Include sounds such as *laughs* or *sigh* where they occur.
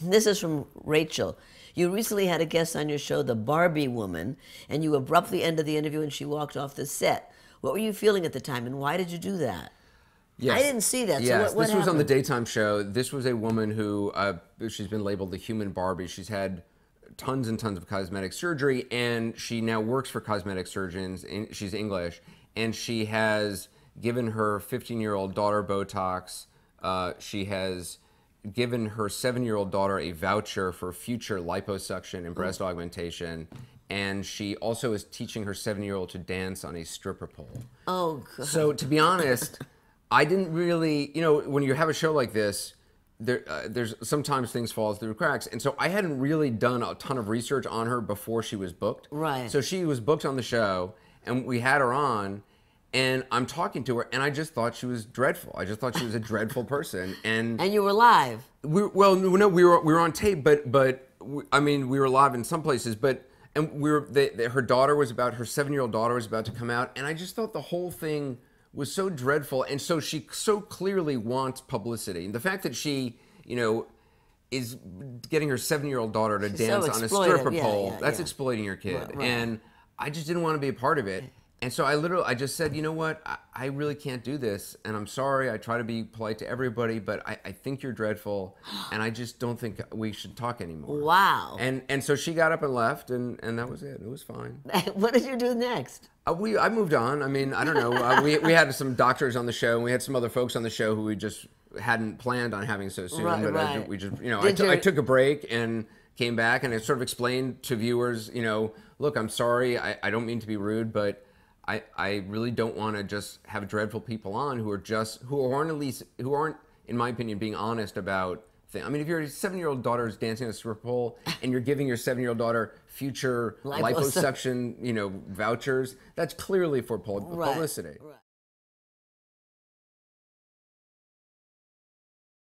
This is from Rachel. You recently had a guest on your show, the Barbie woman, and you abruptly ended the interview and she walked off the set. What were you feeling at the time and why did you do that? Yes. I didn't see that. Yes. So what, what this happened? was on the daytime show. This was a woman who uh, she's been labeled the human Barbie. She's had tons and tons of cosmetic surgery, and she now works for cosmetic surgeons. And she's English, and she has given her 15-year-old daughter Botox. Uh, she has given her seven year old daughter a voucher for future liposuction and breast augmentation. And she also is teaching her seven year old to dance on a stripper pole. Oh, God. So, to be honest, I didn't really, you know, when you have a show like this, there, uh, there's sometimes things fall through cracks, and so I hadn't really done a ton of research on her before she was booked. Right. So she was booked on the show, and we had her on, and I'm talking to her, and I just thought she was dreadful. I just thought she was a *laughs* dreadful person, and and you were live. We, well, no, we were we were on tape, but but I mean, we were live in some places, but and we were. her daughter was about her seven year old daughter was about to come out, and I just thought the whole thing was so dreadful, and so she so clearly wants publicity, and the fact that she, you know. Is getting her seven-year-old daughter to She's dance so on a stripper pole. Yeah, That's yeah. exploiting your kid, right, right. and I just didn't want to be a part of it and so I literally, I just said, you know what? I, I, really can't do this. And I'm sorry. I try to be polite to everybody, but I, I think you're dreadful. And I just don't think we should talk anymore. Wow. And and so she got up and left, and, and that was it. It was fine. *laughs* what did you do next? Uh, we, I moved on. I mean, I don't know. Uh, we, we had some doctors on the show, and we had some other folks on the show who we just hadn't planned on having so soon. Right, but right. I, we just, you know, I, I took a break and came back, and I sort of explained to viewers, you know, look, I'm sorry. I, I don't mean to be rude, but I, I really don't want to just have dreadful people on who are just who aren't at least who aren't in my opinion being honest about things. I mean, if your seven-year-old daughter is dancing a stripper pole and you're giving your seven-year-old daughter future liposuction, you know, vouchers, that's clearly for publicity. Right.